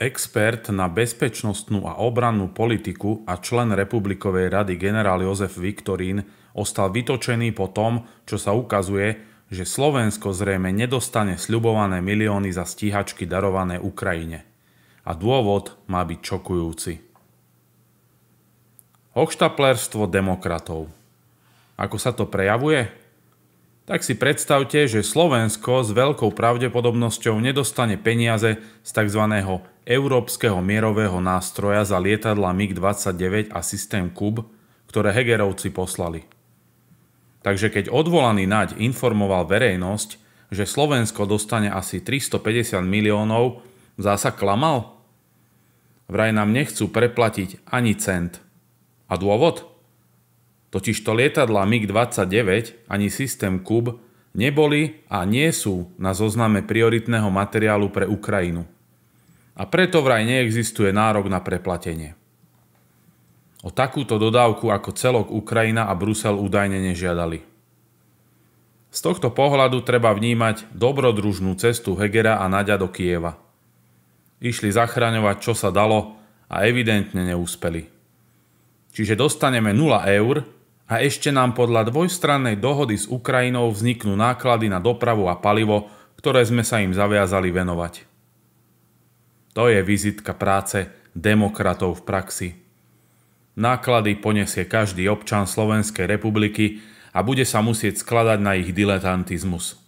Expert na bezpečnostnú a obrannú politiku a člen Republikovej rady generál Jozef Viktorín ostal vytočený po tom, čo sa ukazuje, že Slovensko zrejme nedostane sľubované milióny za stíhačky darované Ukrajine. A dôvod má byť čokujúci. Hochštaplerstvo demokratov. Ako sa to prejavuje? tak si predstavte, že Slovensko s veľkou pravdepodobnosťou nedostane peniaze z tzv. Európskeho mierového nástroja za lietadla MiG-29 a systém KUB, ktoré Hegerovci poslali. Takže keď odvolaný Naď informoval verejnosť, že Slovensko dostane asi 350 miliónov, zasa klamal? Vraj nám nechcú preplatiť ani cent. A dôvod? Totižto lietadla MiG-29 ani systém KUB neboli a nie sú na zozname prioritného materiálu pre Ukrajinu. A preto vraj neexistuje nárok na preplatenie. O takúto dodávku ako celok Ukrajina a Brusel údajne nežiadali. Z tohto pohľadu treba vnímať dobrodružnú cestu Hegera a Nadia do Kieva. Išli zachraňovať, čo sa dalo a evidentne neúspeli. Čiže dostaneme 0 eur a ešte nám podľa dvojstrannej dohody s Ukrajinou vzniknú náklady na dopravu a palivo, ktoré sme sa im zaviazali venovať. To je vizitka práce demokratov v praxi. Náklady poniesie každý občan Slovenskej republiky a bude sa musieť skladať na ich diletantizmus.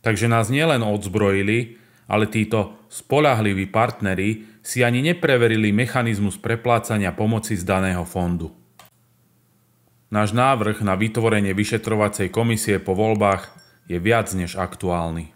Takže nás nielen odzbrojili, ale títo spolahliví partneri si ani nepreverili mechanizmus preplácania pomoci z daného fondu. Náš návrh na vytvorenie vyšetrovacej komisie po voľbách je viac než aktuálny.